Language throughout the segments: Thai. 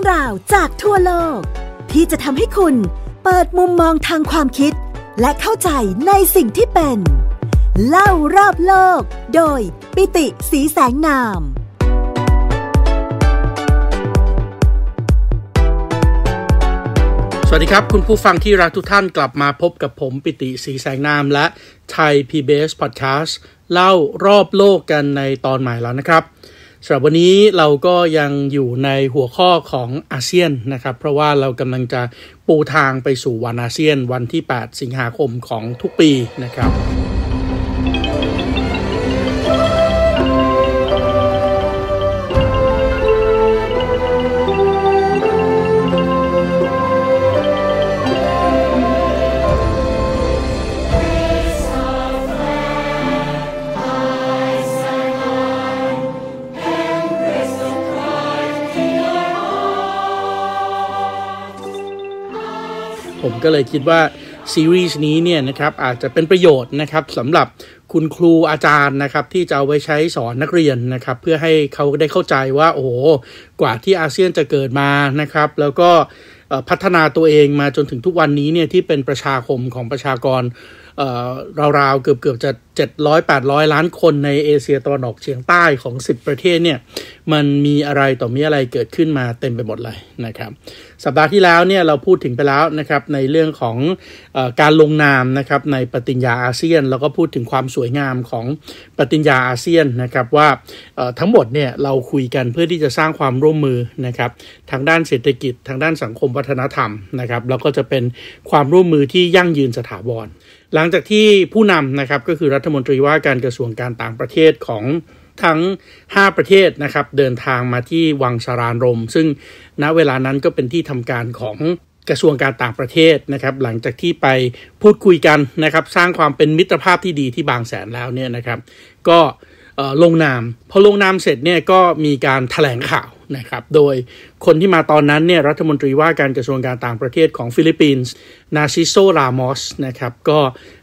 ่องราวจากทั่วโลก ที่จะทำให้คุณเปิดมุมมองทางความคิดและเข้าใจในสิ่งที่เป็น เล่ารอบโลก โดยปิติสีแสงนาม สวัสดีครับ คุณผู้ฟังที่รักทุกท่านกลับมาพบกับผมปิติสีแสงนามและไทย PBS Podcast เล่ารอบโลกกันในตอนใหม่แล้วนะครับสำหรับวันนี้เราก็ยังอยู่ในหัวข้อของอาเซียนนะครับ เพราะว่าเรากำลังจะปูทางไปสู่วันอาเซียน วันที่ 8 สิงหาคมของทุกปีนะครับก็เลยคิดว่าซีรีส์นี้เนี่ยนะครับอาจจะเป็นประโยชน์นะครับสำหรับคุณครูอาจารย์นะครับ ที่จะเอาไว้ใช้สอนนักเรียนนะครับเพื่อให้เขาได้เข้าใจว่าโอ้กว่าที่อาเซียนจะเกิดมานะครับ แล้วก็พัฒนาตัวเองมาจนถึงทุกวันนี้เนี่ยที่เป็นประชาคมของประชากรราวๆเกือบเกือบจะ 700 800 ล้านคนใน เอเชียตะวันออกเฉียงใต้ของ 10 ประเทศเนี่ยมันมีอะไรต่อมีอะไรเกิดขึ้นมาเต็มไปหมดเลยนะครับสัปดาห์ที่แล้วเนี่ยเราพูดถึงไปแล้วนะครับในเรื่องของอการลงนามนะครับในปฏิญญาอาเซียนแล้วก็พูดถึงความสวยงามของปฏิญญาอาเซียนนะครับว่าทั้งหมดเนี่ยเราคุยกันเพื่อที่จะสร้างความร่วมมือนะครับทางด้านเศรษฐกิจทางด้านสังคมวัฒนธรรมนะครับแล้วก็จะเป็นความร่วมมือที่ยั่งยืนสถาบรหลังจากที่ผู้นำนะครับก็คือรัฐมนตรีว่าการกระทรวงการต่างประเทศของทั้ง 5 ประเทศนะครับเดินทางมาที่วังสารานรม ซึ่งณเวลานั้นก็เป็นที่ทำการของกระทรวงการต่างประเทศนะครับหลังจากที่ไปพูดคุยกันนะครับสร้างความเป็นมิตรภาพที่ดีที่บางแสนแล้วเนี่ยนะครับ ก็ลงนามพอลงนามเสร็จเนี่ยก็มีการถแถลงข่าวนะครับ โดยคนที่มาตอนนั้นเนี่ยรัฐมนตรีว่าการกระทรวงการต่างประเทศของฟิลิปปินส์นาซิโซรามอสนะครับก็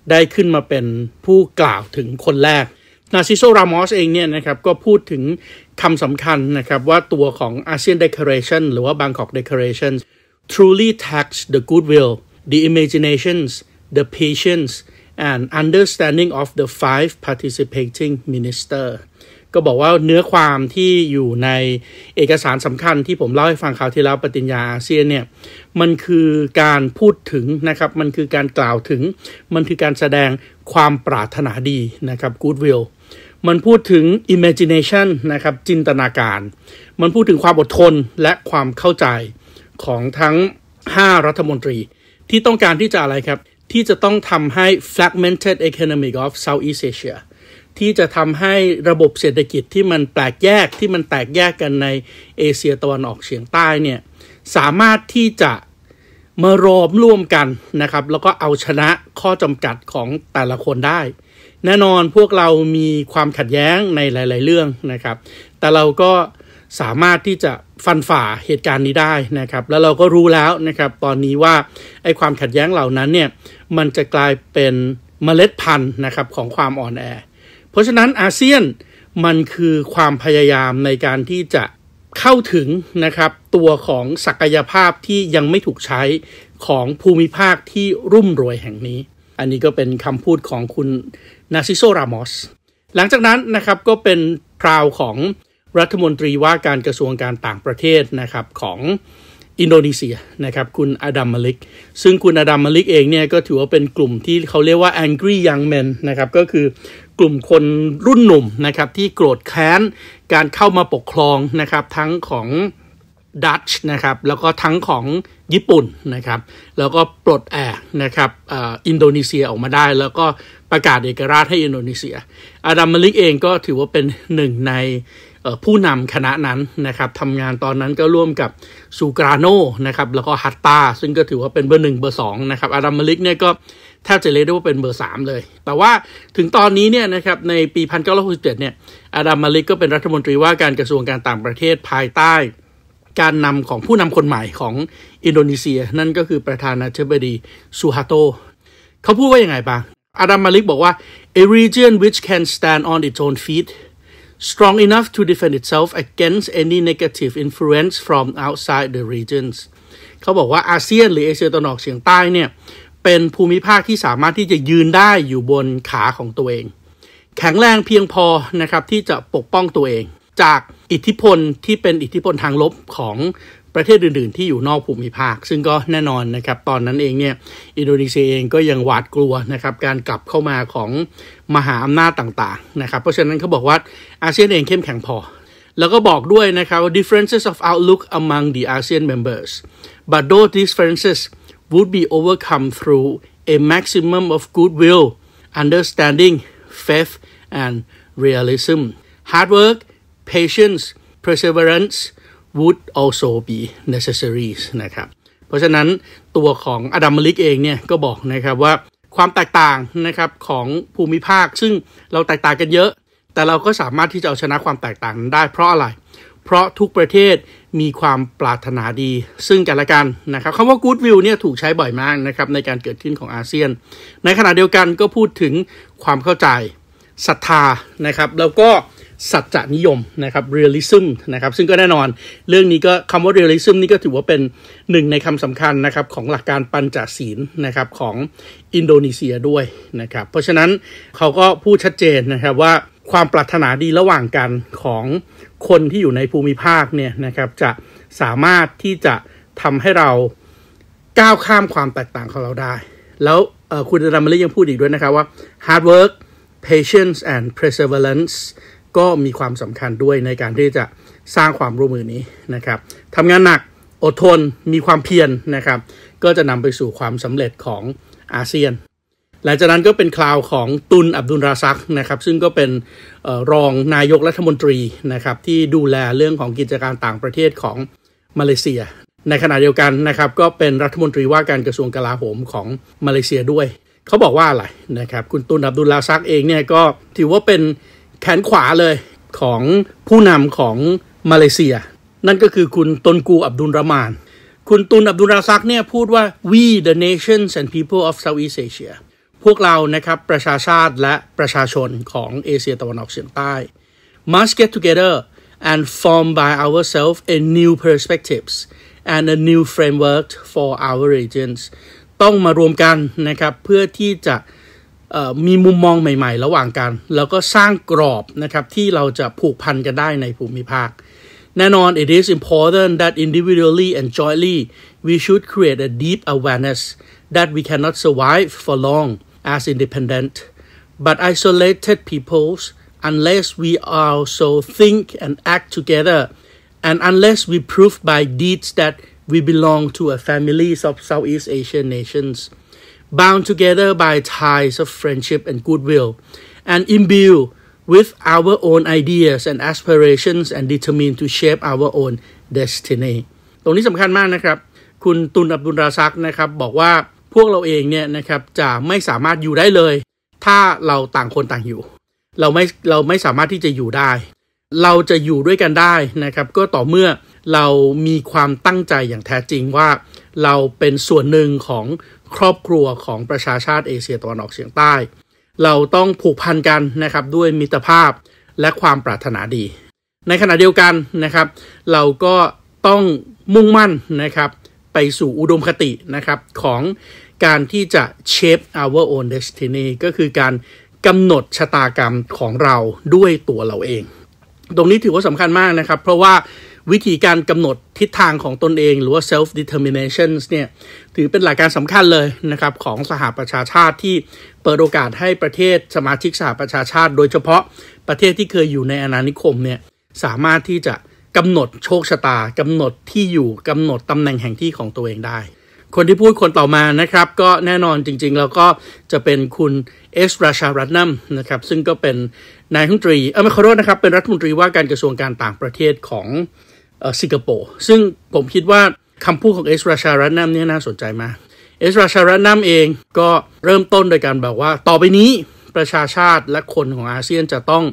ได้ขึ้นมาเป็นผู้กล่าวถึงคนแรกนาซิโซรามอสเองเนี่ยนะครับก็พูดถึงคำสำคัญนะครับว่าตัวของอาเซียนเดคอเรชันหรือว่าบางกอกเดคอเรชัน truly tax the goodwill, the imaginations, the patience, and understanding of the five participating minister ก็บอกว่าเนื้อความที่อยู่ในเอกสารสำคัญที่ผมเล่าให้ฟังคราวที่แล้วปฏิญญาอาเซียนเนี่ยมันคือการพูดถึงนะครับมันคือการกล่าวถึงมันคือการแสดงความปรารถนาดีนะครับ goodwill มันพูดถึง imagination นะครับจินตนาการ มันพูดถึงความอดทนและความเข้าใจของทั้ง 5 รัฐมนตรี ที่ต้องการที่จะอะไรครับ ที่จะต้องทำให้ fragmented economy of Southeast Asia ที่จะทำให้ระบบเศรษฐกิจที่มันแปลกแยกที่มันแตกแยกกันในเอเชียตะวันออกเฉียงใต้เนี่ยสามารถที่จะมารวมร่วมกันนะครับแล้วก็เอาชนะข้อจำกัดของแต่ละคนได้ แน่นอนพวกเรามีความขัดแย้งในหลาย ๆ เรื่องนะครับแต่เราก็สามารถที่จะฟันฝ่าเหตุการณ์นี้ได้นะครับแล้วเราก็รู้แล้วนะครับตอนนี้ว่าไอ้ความขัดแย้งเหล่านั้นเนี่ยมันจะกลายเป็นเมล็ดพันธุ์นะครับของความอ่อนแอราะฉะนั้นอาเซียนมันคือความพยายามในการที่จะเข้าถึงนะครับตัวของศักยภาพที่ยังไม่ถูกใช้ของภูมิภาคที่รุ่มรวยแห่งนี้ อันนี้ก็เป็นคำพูดของคุณนาซิโซรามอส หลังจากนั้นนะครับก็เป็นคราวของรัฐมนตรีว่าการกระทรวงการต่างประเทศนะครับ ของอินโดนีเซียนะครับคุณอดัมมาลิก ซึ่งคุณอดัมมาลิกเองเนี่ยก็ถือว่าเป็นกลุ่มที่เขาเรียกว่า angry young men นะครับก็คือกลุ่มคนรุ่นหนุ่มนะครับที่โกรธแค้นการเข้ามาปกครองนะครับทั้งของดัตช์นะครับ แล้วก็ทั้งของญี่ปุ่นนะครับ แล้วก็ปลดแอกนะครับอินโดนีเซียออกมาได้ แล้วก็ประกาศเอกราชให้อินโดนีเซีย อาดัมมลิกเองก็ถือว่าเป็นหนึ่งในผู้นำคณะนั้นนะครับทำงานตอนนั้นก็ร่วมกับซูกราโนนะครับแล้วก็ฮัตตาซึ่งก็ถือว่าเป็นเบอร์หนึ่งเบอร์สองนะครับอาดัมมลิกเนี่ยก็แทบจะเรียกได้ว่าเป็นเบอร์สามเลย แต่ว่าถึงตอนนี้เนี่ยนะครับในปี 1967เนี่ยอาดัมมลิกก็เป็นรัฐมนตรีว่าการกระทรวงการต่างประเทศภายใต้ การนำของผู้นำคนใหม่ของอินโดนีเซีย นั่นก็คือประธานาธิบดีซูฮาโตเขาพูดว่าอย่างไงบ้างอาดัมมาลิกบอกว่า a region which can stand on its own feet strong enough to defend itself against any negative influence from outside the regions เขาบอกว่าอาเซียน หรือเอเชียตะวันออกเฉียงใต้เนี่ยเป็นภูมิภาคที่สามารถที่จะยืนได้อยู่บนขาของตัวเอง แข็งแรงเพียงพอนะครับที่จะปกป้องตัวเอง จากอิทธิพลที่เป็นอิทธิพลทางลบของประเทศอื่นๆที่อยู่นอกภูมิภาคซึ่งก็แน่นอนนะครับ ตอนนั้นเองเนี่ย อินโดนีเซียเองก็ยังหวาดกลัวนะครับ การกลับเข้ามาของมหาอำนาจต่าง ๆ นะครับ เพราะฉะนั้นเขาบอกว่าอาเซียนเองเข้มแข็งพอ แล้วก็บอกด้วยนะครับว่า differences of outlook among the ASEAN members but those differences would be overcome through a maximum of goodwill understanding faith and realism hard work patience perseverance would also be necessary นะครับ เพราะฉะนั้นตัวของอดัมมลิกเองเนี่ย ก็บอกนะครับว่า ความแตกต่างนะครับของภูมิภาค ซึ่งเราแตกต่างกันเยอะ แต่เราก็สามารถที่จะเอาชนะความแตกต่างได้เพราะอะไร เพราะทุกประเทศมีความปรารถนาดีซึ่งกันและกันนะครับคำว่า good will เนี่ยถูกใช้บ่อยมากนะครับในการเกิดขึ้นของอาเซียน ในขณะเดียวกันก็พูดถึงความเข้าใจศรัทธานะครับ แล้วก็สัจจนิยมนะครับเรียลลิซึมนะครับซึ่งก็แน่นอนเรื่องนี้ก็คำว่าเรียลลิซึมนี่ก็ถือว่าเป็นหนึ่งในคำสำคัญนะครับ ของหลักการปัญจศีลนะครับของอินโดนีเซียด้วยนะครับ เพราะฉะนั้นเขาก็พูดชัดเจนนะครับว่าความปรารถนาดีระหว่างกันของคนที่อยู่ในภูมิภาคเนี่ยนะครับจะสามารถที่จะทำให้เราก้าวข้ามความแตกต่างของเราได้ แล้วคุณดามลียังพูดอีกด้วยนะครับว่า hard work patience and perseverance ก็มีความสำคัญด้วยในการที่จะสร้างความร่วมมือนี้นะครับทำงานหนัก อดทน มีความเพียรนนะครับ ก็จะนำไปสู่ความสำเร็จของอาเซียน หลังจากนั้นก็เป็นคราวของตุนอับดุลราซักนะครับ ซึ่งก็เป็นออรองนายกรัฐมนตรีนะครับที่ดูแลเรื่องของกิจการต่างประเทศของมาเลเซีย ในขณะเดียวกันนะครับก็เป็นรัฐมนตรีว่าการกระทรวงกลาโหมของมาเลเซียด้วย เขาบอกว่าอะไรนะครับ คุณตุนอับดุลราซักเองเนี่ยก็ถือว่าเป็นแขนขวาเลยของผู้นำของมาเลเซีย นั่นก็คือคุณตนกูอับดุลรามาน คุณตุนอับดุลราซักเนี่ยพูดว่า we the nations and people of Southeast Asia พวกเรานะครับประชาชาติและประชาชนของเอเชียตะวันออกเฉียงใต้ must get together and form by ourselves a new perspectives and a new framework for our regions ต้องมารวมกันนะครับเพื่อที่จะมีมุมมองใหม่ ๆ ระหว่างกัน แล้วก็สร้างกรอบนะครับที่เราจะผูกพันกันได้ในภูมิภาค แน่นอน it is important that individually and jointly we should create a deep awareness that we cannot survive for long as independent but isolated peoples unless we also think and act together and unless we prove by deeds that we belong to a f a m i l i e s of Southeast Asian nations bound together by ties of friendship and goodwill, and imbued with our own ideas and aspirations and determined to shape our own destiny ตรงนี้สำคัญมากนะครับ คุณตุนอับดุลราซักนะครับ บอกว่า พวกเราเองเนี่ยนะครับ จะไม่สามารถอยู่ได้เลย ถ้าเราต่างคนต่างอยู่เราไม่ เราไม่สามารถที่จะอยู่ได้ เราจะอยู่ด้วยกันได้นะครับ ก็ต่อเมื่อเรามีความตั้งใจอย่างแท้จริงว่า เราเป็นส่วนหนึ่งของครอบครัวของประชาชาติเอเชียตะวันออกเฉียงใต้ เราต้องผูกพันกันนะครับ ด้วยมิตรภาพและความปรารถนาดี ในขณะเดียวกันนะครับ เราก็ต้องมุ่งมั่นนะครับ ไปสู่อุดมคตินะครับ ของการที่จะ shape our own destiny ก็คือการกำหนดชะตากรรมของเราด้วยตัวเราเอง ตรงนี้ถือว่าสำคัญมากนะครับ เพราะว่าวิธีการกำหนดทิศทางของตนเอง หรือว่า self determination เนี่ย ถือเป็นหลักการสำคัญเลยนะครับของสหประชาชาติที่เปิดโอกาสให้ประเทศสมาชิกสหประชาชาติ โดยเฉพาะประเทศที่เคยอยู่ในอาณานิคมเนี่ยสามารถที่จะกำหนดโชคชะตากำหนดที่อยู่กำหนดตำแหน่งแห่งที่ของตัวเองได้ คนที่พูดคนต่อมานะครับ ก็แน่นอนจริง ๆ แล้วก็จะเป็นคุณเอสราชารัตนัมนะครับซึ่งก็เป็นนายรัฐมนตรีเออไม่ขอโทษนะครับเป็นรัฐมนตรีว่าการกระทรวงการต่างประเทศของสิงคโปร์ซึ่งผมคิดว่าคำพูดของเอสราชารัตนัมนนี่น่าสนใจมาก เอสราชารัตนัมเองก็เริ่มต้นโดยการบอกว่า ต่อไปนี้ประชาชาติและคนของอาเซียนจะต้อง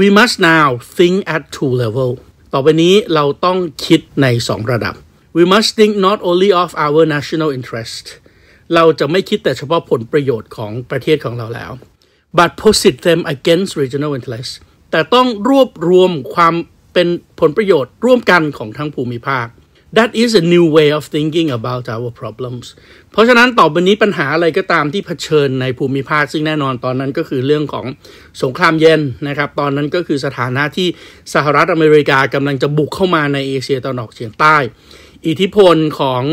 we must now think at two level ต่อไปนี้เราต้องคิดใน2ระดับ we must think not only of our national interest เราจะไม่คิดแต่เฉพาะผลประโยชน์ของประเทศของเราแล้ว but posit them against regional interest แต่ต้องรวบรวมความเป็นผลประโยชน์ร่วมกันของทั้งภูมิภาค That is a new way of thinking about our problems เพราะฉะนั้นต่อไปนี้ปัญหาอะไรก็ตามที่เผชิญในภูมิภาคซึ่งแน่นอนตอนนั้นก็คือเรื่องของสงครามเย็นนะครับตอนนั้นก็คือสถานะที่สหรัฐอเมริกากำลังจะบุกเข้ามาในเอเชียตะวันออกเฉียงใต้ อิทธิพลของ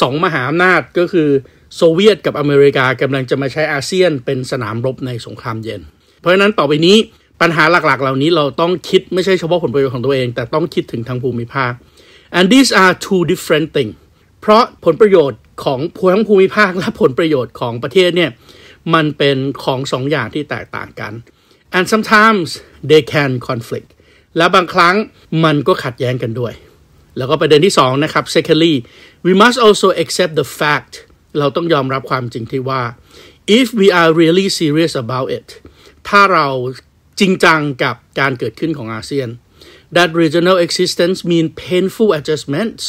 สองมหาอำนาจก็คือโซเวียตกับอเมริกากำลังจะมาใช้อาเซียน เป็นสนามรบในสงครามเย็น เพราะฉะนั้นต่อไปนี้ปัญหาหลักๆ เหล่านี้เราต้องคิดไม่ใช่เฉพาะผลประโยชน์ของตัวเอง แต่ต้องคิดถึงทางภูมิภาค and these are two different things เพราะผลประโยชน์ของทั้งภูมิภาคและผลประโยชน์ของประเทศเนี่ยมันเป็นของสองอย่างที่แตกต่างกัน and sometimes they can conflict และบางครั้งมันก็ขัดแย้งกันด้วย แล้วก็ประเด็นที่สองนะครับ secondly we must also accept the fact เราต้องยอมรับความจริงที่ว่า if we are really serious about it ถ้าเราจริงจังกับการเกิดขึ้นของอาเซียน that regional existence mean painful adjustments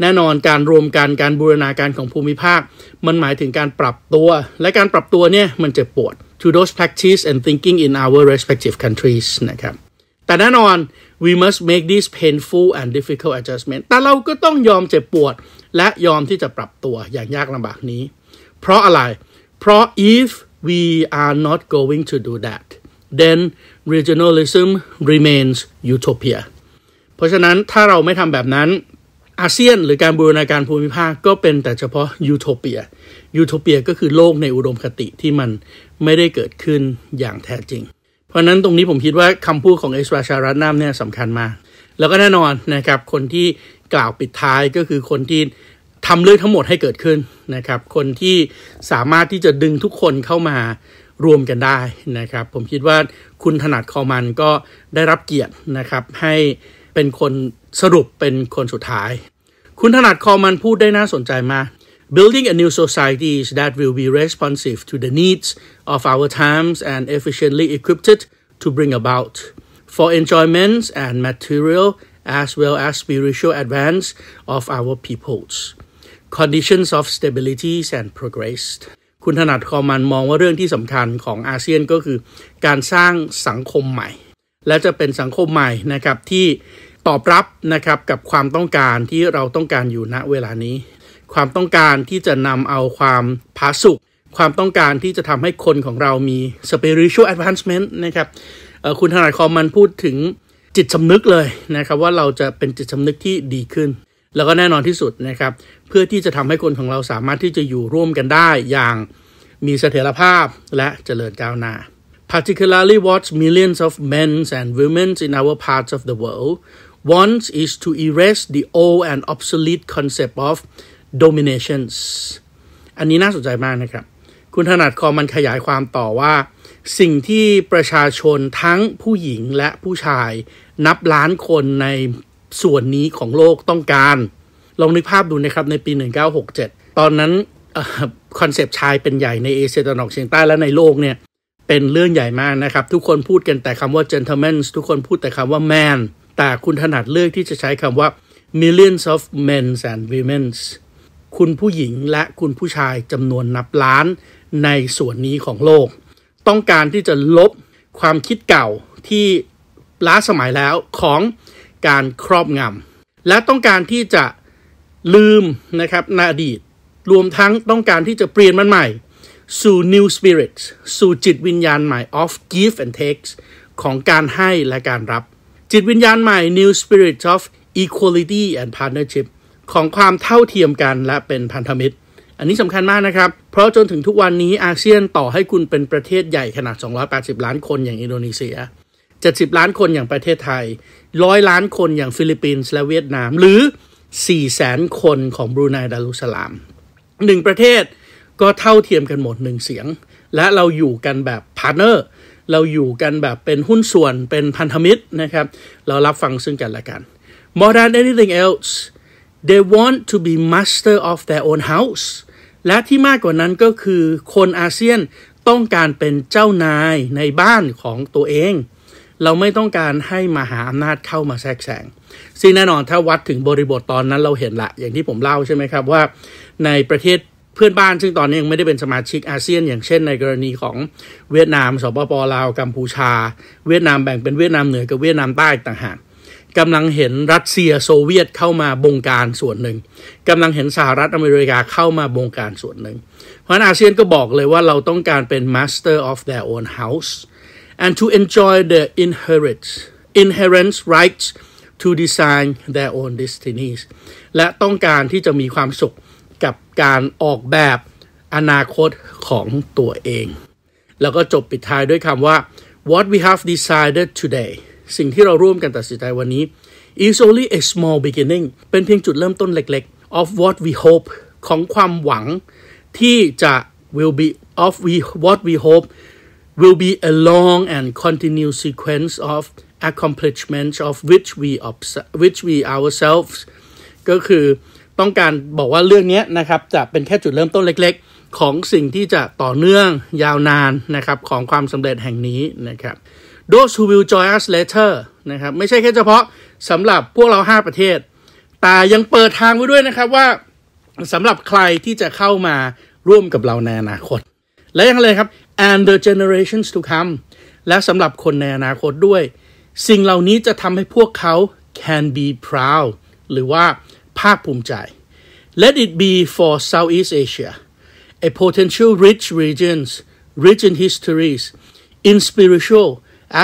แน่นอนการรวมกันการบูรณาการของภูมิภาคมันหมายถึงการปรับตัว และการปรับตัวเนี่ยมันเจ็บปวด to those practice and thinking in our respective countries นะครับ แต่แน่นอน we must make these painful and difficult adjustment แต่เราก็ต้องยอมเจ็บปวดและยอมที่จะปรับตัวอย่างยากลำบากนี้ เพราะอะไร เพราะ if we are not going to do that then regionalism remains utopia เพราะฉะนั้นถ้าเราไม่ทำแบบนั้น อาเซียนหรือการบูรณาการภูมิภาคก็เป็นแต่เฉพาะยูโทเปีย ยูโทเปียก็คือโลกในอุดมคติที่มันไม่ได้เกิดขึ้นอย่างแท้จริง เพราะนั้นตรงนี้ผมคิดว่าคำพูดของเอสราชารัตน์มเนี่ยสำคัญมาก แล้วก็แน่นอนนะครับคนที่กล่าวปิดท้ายก็คือคนที่ทำเรื่องทั้งหมดให้เกิดขึ้นนะครับ คนที่สามารถที่จะดึงทุกคนเข้ามารวมกันได้นะครับผมคิดว่าคุณถนัดคอมันก็ได้รับเกียรตินะครับให้เป็นคนสรุปเป็นคนสุดท้าย คุณถนัดคอมันพูดได้น่าสนใจมาก Building a new society that will be responsive to the needs of our times and efficiently equipped to bring about for e n j o y m e n t and material as well as spiritual advance of our peoples conditions of stability and progress คุณถนัดคอมันมองว่าเรื่องที่สำคัญของอาเซียนก็คือการสร้างสังคมใหม่ และจะเป็นสังคมใหม่นะครับที่ตอบรับนะครับกับความต้องการที่เราต้องการอยู่ณเวลานี้ ความต้องการที่จะนำเอาความผาสุก ความต้องการที่จะทำให้คนของเรามี spiritual advancement นะครับคุณถนัดคอมันพูดถึงจิตสำนึกเลยนะครับ ว่าเราจะเป็นจิตสำนึกที่ดีขึ้นแล้วก็แน่นอนที่สุดนะครับ เพื่อที่จะทำให้คนของเราสามารถที่จะอยู่ร่วมกันได้อย่างมีเสถียรภาพและเจริญก้าวหน้า particularly what millions of men and women in our parts of the world want is to erase the old and obsolete concept of dominations อันนี้น่าสนใจมากนะครับ คุณถนัดคอมันขยายความต่อว่า สิ่งที่ประชาชนทั้งผู้หญิงและผู้ชายนับล้านคนในส่วนนี้ของโลกต้องการลองนึกภาพดูนะครับในปี 1967 ตอนนั้นคอนเซปต์ชายเป็นใหญ่ในเอเชียตะวันออกเฉียงใต้และในโลกเนี่ยเป็นเรื่องใหญ่มากนะครับ ทุกคนพูดกันแต่คำว่า gentleman ทุกคนพูดแต่คำว่า man แต่คุณถนัดเลือกที่จะใช้คำว่า millions of men and women คุณผู้หญิงและคุณผู้ชายจำนวนนับล้านในส่วนนี้ของโลก ต้องการที่จะลบความคิดเก่าที่ล้าสมัยแล้วของการครอบงำและต้องการที่จะลืมนะครับนอดีต รวมทั้งต้องการที่จะเปลี่ยนมันใหม่สู่ new spirit s สู่จิตวิญญาณใหม่ of give and takes ของการให้และการรับ จิตวิญญาณใหม่ new spirit s of equality and partnership ของความเท่าเทียมกันและเป็นพันธมิตร อันนี้สำคัญมากนะครับ เพราะจนถึงทุกวันนี้อาเซียนต่อให้คุณเป็นประเทศใหญ่ขนาด 280 ล้านคนอย่างอินโดนีเซีย70ล้านคนอย่างประเทศไทย100ล้านคนอย่างฟิลิปปินส์และเวียดนาม หรือ4แสนคนของบรูไนดารุสลามหนึ่งประเทศก็เท่าเทียมกันหมดหนึ่งเสียง และเราอยู่กันแบบพาร์เนอร์ เราอยู่กันแบบเป็นหุ้นส่วนเป็นพันธมิตรนะครับเรารับฟังซึ่งกันและกัน More than anything else they want to be master of their own house และที่มากกว่านั้นก็คือคนอาเซียนต้องการเป็นเจ้านายในบ้านของตัวเองเราไม่ต้องการให้มหาอำนาจเข้ามาแทรกแซงซึ่งแน่นอนถ้าวัดถึงบริบทตอนนั้นเราเห็นละ อย่างที่ผมเล่าใช่ไหมครับว่า ในประเทศเพื่อนบ้านซึ่งตอนนี้ยังไม่ได้เป็นสมาชิกอาเซียน อย่างเช่นในกรณีของเวียดนาม สปปลาว กัมพูชา เวียดนามแบ่งเป็นเวียดนามเหนือกับเวียดนามใต้ต่างหากกำลังเห็นรัสเซียโซเวียตเข้ามาบงการส่วนหนึ่งกำลังเห็นสหรัฐอเมริกาเข้ามาบงการส่วนหนึ่ง เพราะอาเซียนก็บอกเลยว่าเราต้องการเป็น master of their own house and to enjoy the inherent inherent rights to design their own destinies และต้องการที่จะมีความสุข กับการออกแบบอนาคตของตัวเอง แล้วก็จบปิดท้ายด้วยคำว่า what we have decided today สิ่งที่เราร่วมกันตัดสินใจวันนี้ is only a small beginning เป็นเพียงจุดเริ่มต้นเล็กๆ of what we hope ของความหวัง ที่จะ will be of we what we hope will be a long and continuous sequence of accomplishments of which we observe which we ourselves ก็คือต้องการบอกว่าเรื่องนี้นะครับ จะเป็นแค่จุดเริ่มต้นเล็กๆ ของสิ่งที่จะต่อเนื่องยาวนานนะครับ ของความสำเร็จแห่งนี้นะครับ those who will join us later นะครับไม่ใช่แค่เฉพาะสำหรับพวกเรา5ประเทศแต่ยังเปิดทางไว้ด้วยนะครับว่าสำหรับใครที่จะเข้ามาร่วมกับเราในอนาคต และยังเลยครับ and the generations to come และสำหรับคนในอนาคตด้วย สิ่งเหล่านี้จะทำให้พวกเขา can be proud หรือว่าภาคภูมิใจ let it be for Southeast Asia a potential rich regions rich in histories in spiritual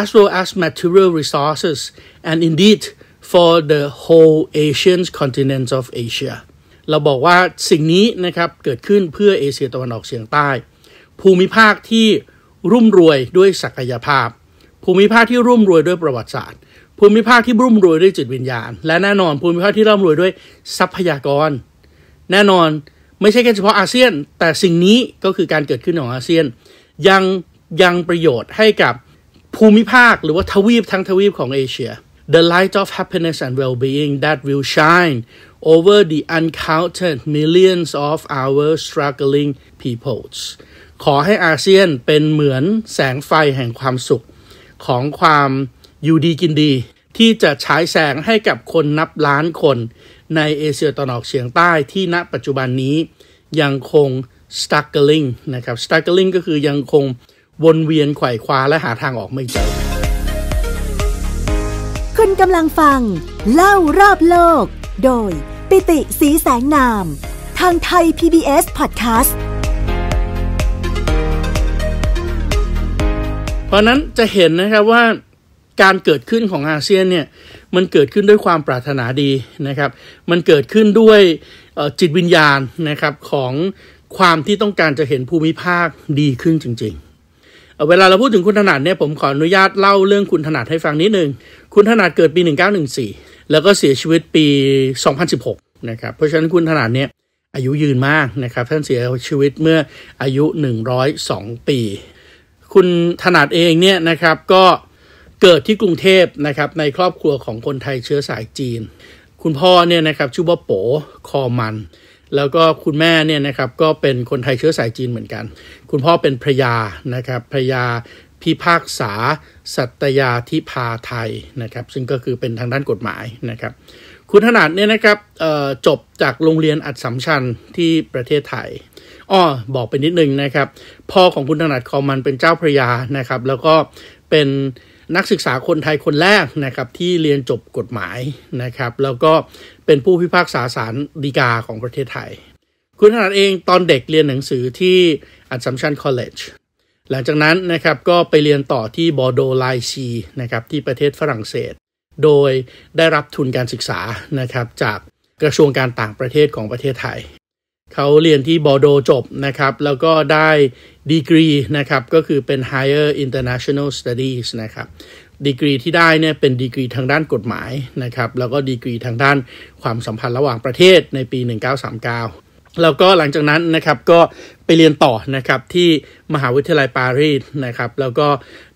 as well as material resources and indeed for the whole Asian continent of Asia เราบอกว่าสิ่งนี้นะครับเกิดขึ้นเพื่อเอเชียตะวันออกเฉียงใต้ภูมิภาคที่รุ่มรวยด้วยศักยภาพ ภูมิภาคที่รุ่มรวยด้วยประวัติศาสตร์ ภูมิภาคที่รุ่มรวยด้วยจิตวิญญาณ และแน่นอนภูมิภาคที่ร่ำรวยด้วยทรัพยากร แน่นอนไม่ใช่แค่เฉพาะอาเซียน แต่สิ่งนี้ก็คือการเกิดขึ้นของอาเซียน ยังยังประโยชน์ให้กับภูมิภาคหรือว่าทวีปทั้งทวีปของเอเชีย The light of happiness and well-being that will shine over the uncounted millions of our struggling peoples ขอให้อาเซียนเป็นเหมือนแสงไฟแห่งความสุขของความอยู่ดีกินดี ที่จะฉายแสงให้กับคนนับล้านคนในเอเชียตะวันออกเฉียงใต้ที่ณปัจจุบันนี้ยังคง struggling นะครับ struggling ก็คือยังคงวนเวียนไขว่คว้าและหาทางออกไม่เจอคุณกำลังฟังเล่ารอบโลกโดยปิติสีแสงนามทางไทย PBS Podcast สเพราะนั้นจะเห็นนะครับว่าการเกิดขึ้นของอาเซียนเนี่ยมันเกิดขึ้นด้วยความปรารถนาดีนะครับ มันเกิดขึ้นด้วยจิตวิญญาณนะครับของความที่ต้องการจะเห็นภูมิภาคดีขึ้นจริง ๆเวลาเราพูดถึงคุณถนัดเนี่ยผมขออนุญาตเล่าเรื่องคุณถนัดให้ฟังนิดนึงคุณถนัดเกิดปี1914แล้วก็เสียชีวิตปี2016นะครับเพราะฉะนั้นคุณถนัดเนี่ยอายุยืนมากนะครับท่านเสียชีวิตเมื่ออายุ 102 ปีคุณถนัดเองเนี่ยนะครับก็เกิดที่กรุงเทพนะครับในครอบครัวของคนไทยเชื้อสายจีน คุณพ่อเนี่ยนะครับชื่อว่าโป๋คอมัน แล้วก็คุณแม่เนี่ยนะครับก็เป็นคนไทยเชื้อสายจีนเหมือนกัน คุณพ่อเป็นพระยานะครับพระยาพิพากษาสัตยาธิพาไทยนะครับซึ่งก็คือเป็นทางด้านกฎหมายนะครับคุณถนัดเนี่ยนะครับจบจากโรงเรียนอัดสัมชัญที่ประเทศไทยอ้อบอกไปนิดนึงนะครับพ่อของคุณถนัดคอมันเป็นเจ้าพระยานะครับแล้วก็เป็นนักศึกษาคนไทยคนแรกนะครับที่เรียนจบกฎหมายนะครับแล้วก็เป็นผู้พิพากษาศาลฎีกาของประเทศไทย คุณถนัดเองตอนเด็กเรียนหนังสือที่อัสสัมชัญคอลเลจหลังจากนั้นนะครับก็ไปเรียนต่อที่บอร์โดไลซีนะครับที่ประเทศฝรั่งเศส โดยได้รับทุนการศึกษานะครับจากกระทรวงการต่างประเทศของประเทศไทยเขาเรียนที่บอโดจบนะครับ แล้วก็ได้ดีกรีนะครับ ก็คือเป็น Higher International Studies นะครับ ดีกรีที่ได้เนี่ยเป็นดีกรีทางด้านกฎหมายนะครับ แล้วก็ดีกรีทางด้านความสัมพันธ์ระหว่างประเทศในปี 1939 แล้วก็หลังจากนั้นนะครับ ก็ไปเรียนต่อนะครับที่มหาวิทยาลัยปารีสนะครับ แล้วก็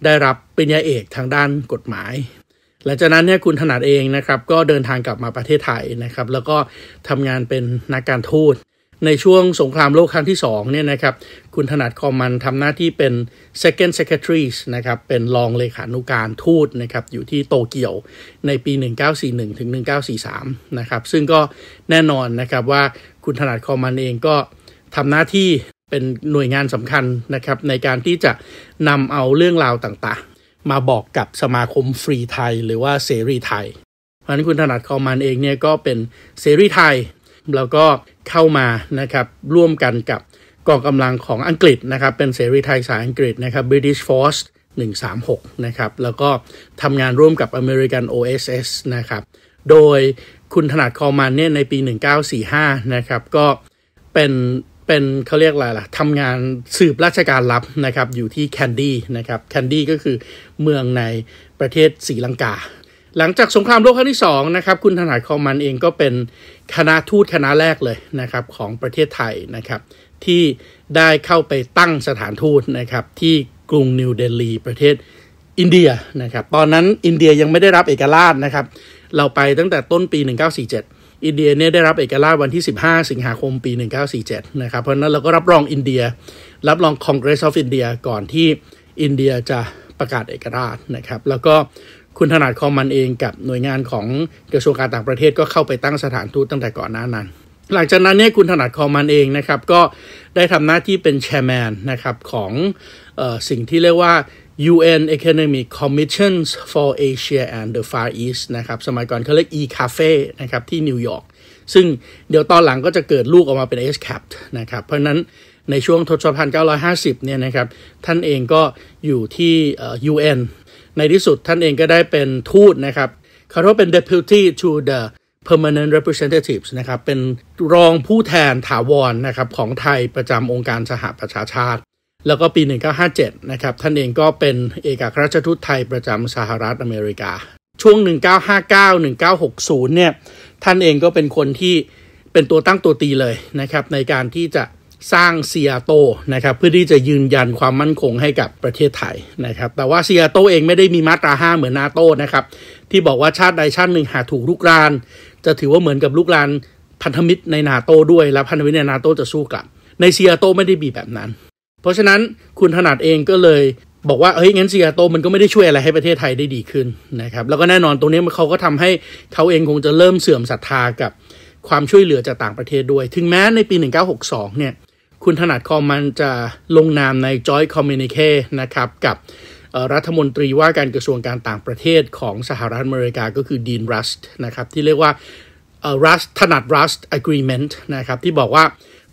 ได้รับปริญญาเอกทางด้านกฎหมาย หลังจากนั้นเนี่ยคุณถนัดเองนะครับ ก็เดินทางกลับมาประเทศไทยนะครับ แล้วก็ทำงานเป็นนักการทูตในช่วงสงครามโลกครั้งที่2เนี่ยนะครับคุณถนัดคอมมันทำหน้าที่เป็น second secretary นะครับเป็นรองเลขานุการทูตนะครับอยู่ที่โตเกียวในปี 1941 ถึง 1943 นะครับซึ่งก็แน่นอนนะครับว่าคุณถนัดคอมมันเองก็ทำหน้าที่เป็นหน่วยงานสำคัญนะครับในการที่จะนำเอาเรื่องราวต่างๆ มาบอกกับสมาคมฟรีไทย หรือว่าเสรีไทยเพราะนั้นคุณถนัดคอมมันเองเนี่ยก็เป็นเสรีไทยแล้วก็เข้ามานะครับร่วมกันกับกองกำลังของอังกฤษนะครับเป็นเสรีไทยสายอังกฤษนะครับ British Force 136นะครับแล้วก็ทำงานร่วมกับ American OSS นะครับโดยคุณถนัดคอมันเนี่ยในปี 1945นะครับก็เป็นเป็นเขาเรียกอะไรล่ะทำงานสืบราชการลับนะครับอยู่ที่แคนดี้นะครับแคนดี้ก็คือเมืองในประเทศศรีลังกาหลังจากสงครามโลกครั้งที่2นะครับคุณถนัดคอมันเองก็เป็นคณะทูตคณะแรกเลยนะครับของประเทศไทยนะครับที่ได้เข้าไปตั้งสถานทูตนะครับที่กรุงนิวเดลีประเทศอินเดียนะครับตอนนั้นอินเดียยังไม่ได้รับเอกราชนะครับเราไปตั้งแต่ต้นปี 1947 อินเดียเนี่ยได้รับเอกราชวันที่ 15 สิงหาคมปี 1947 นะครับเพราะนั้นเราก็รับรองอินเดียรับรอง Congress of India ก่อนที่อินเดียจะประกาศเอกราชนะครับแล้วก็คุณถนัดคอมมันเองกับหน่วยงานของกระทรวงการต่างประเทศก็เข้าไปตั้งสถานทูตตั้งแต่ก่อนหน้านั้น หลังจากนั้นเนี่ยคุณถนัดคอมมันเองนะครับก็ได้ทำหน้าที่เป็นแชร์แมนนะครับของออสิ่งที่เรียกว่า UN Economic c o m m i s s i o n for Asia and the Far East นะครับสมัยก่อนเขาเรียก e-cafe นะครับที่นิวยอร์กซึ่งเดี๋ยวตอนหลังก็จะเกิดลูกออกมาเป็น SCAP นะครับเพราะนั้นในช่วงทศวรรษ1950เนี่ยนะครับท่านเองก็อยู่ที่ UN ในที่สุดท่านเองก็ได้เป็นทูตนะครับเขาเรียกว่าเป็น deputy to the permanent representatives นะครับ เป็นรองผู้แทนถาวรนนะครับ ของไทยประจำองค์การสหประชาชาติ แล้วก็ปี 1957 นะครับ ท่านเองก็เป็นเอกอัครราชทูตไทยประจำสหรัฐอเมริกา ช่วง 1959-1960 เนี่ยท่านเองก็เป็นคนที่เป็นตัวตั้งตัวตีเลยนะครับ ในการที่จะสร้างเซียโตนะครับ เพื่อที่จะยืนยันความมั่นคงให้กับประเทศไทย นะครับ แต่ว่าเซียโตเองไม่ได้มีมาตราห้าเหมือนนาโตนะครับ ที่บอกว่าชาติใดชาติหนึ่งหากถูกลุกราน จะถือว่าเหมือนกับลุกรานพันธมิตรในนาโตด้วย และพันธมิตรในนาโตจะสู้กลับ ในเซียโตไม่ได้มีแบบนั้น เพราะฉะนั้นคุณถนัดเองก็เลยบอกว่าเฮ้ยงั้นเซียโตมันก็ไม่ได้ช่วยอะไรให้ประเทศไทยได้ดีขึ้นนะครับแล้วก็แน่นอนตรงนี้เขาก็ทำให้เขาเองคงจะเริ่มเสื่อมศรัทธากับความช่วยเหลือจากต่างประเทศด้วยถึงแม้ในปี1962เนี่ยคุณถนัดคอมันจะลงนามในจอยคอมมิ n นิเคนะครับ กับรัฐมนตรีว่าการกระทรวงการต่างประเทศของสหรัฐอเมริกาก็คือดีนรัสต์นะครับ ที่เรียกว่ารัสถนัดรัสตอะกรเมนต์นะครับ ที่บอกว่า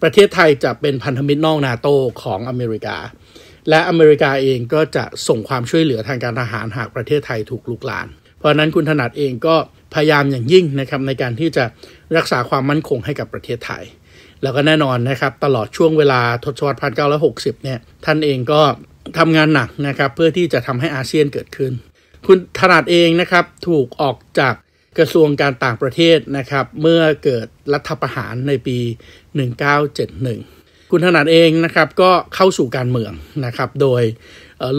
ประเทศไทยจะเป็นพันธมิตรนอกนาโตของอเมริกา และอเมริกาเองก็จะส่งความช่วยเหลือทางการทหารหากประเทศไทยถูกลุกลาน เพราะนั้นคุณถนัดเองก็พยายามอย่างยิ่งนะครับในการที่จะรักษาความมั่นคงให้กับประเทศไทยแล้วก็แน่นอนนะครับตลอดช่วงเวลาทศวรรษ 1960 เนี่ย ท่านเองก็ทำงานหนักนะครับเพื่อที่จะทำให้อาเซียนเกิดขึ้น คุณถนัดเองนะครับถูกออกจากกระทรวงการต่างประเทศนะครับเมื่อเกิดรัฐประหารในปี 1971 คุณถนัดเองนะครับก็เข้าสู่การเมืองนะครับโดย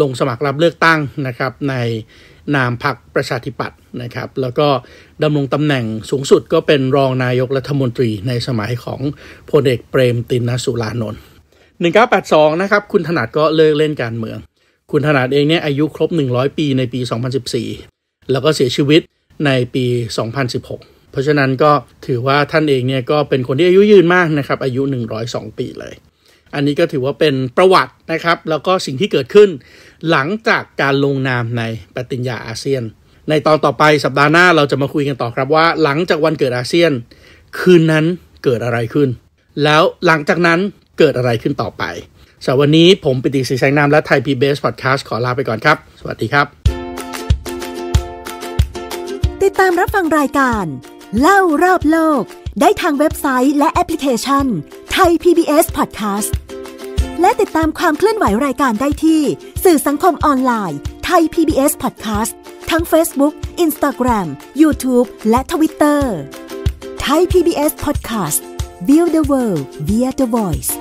ลงสมัครรับเลือกตั้งนะครับในนามพรรคประชาธิปัตย์นะครับ แล้วก็ดำรงตำแหน่งสูงสุดก็เป็นรองนายกรัฐมนตรีในสมัยของพลเอกเปรมตินสุรานนท์1982นะครับ คุณถนัดก็เลิกเล่นการเมือง คุณถนัดเองเนี่ยอายุครบ 100 ปีในปี 2014 แล้วก็เสียชีวิตในปี 2016 เพราะฉะนั้นก็ถือว่าท่านเองเนี่ยก็เป็นคนที่อายุยืนมากนะครับอายุ 102 ปีเลย อันนี้ก็ถือว่าเป็นประวัตินะครับ แล้วก็สิ่งที่เกิดขึ้นหลังจากการลงนามในปฏิญญาอาเซียนในตอนต่อไป สัปดาห์หน้า เราจะมาคุยกันต่อครับว่า หลังจากวันเกิดอาเซียนคืนนั้นเกิดอะไรขึ้น แล้วหลังจากนั้นเกิดอะไรขึ้นต่อไป สำหรับวันนี้ผม ปิติศรีแสงนามและไทยพีบีเอสพอดแคสต์ขอลาไปก่อนครับ สวัสดีครับ ติดตามรับฟังรายการ เล่ารอบโลก ได้ทางเว็บไซต์และแอปพลิเคชันไทย PBS Podcast และติดตามความเคลื่อนไหวรายการได้ที่สื่อสังคมออนไลน์ไทย PBS Podcast ทั้ง Facebook, Instagram, YouTube และ Twitter ไทย PBS Podcast Build the World via the Voice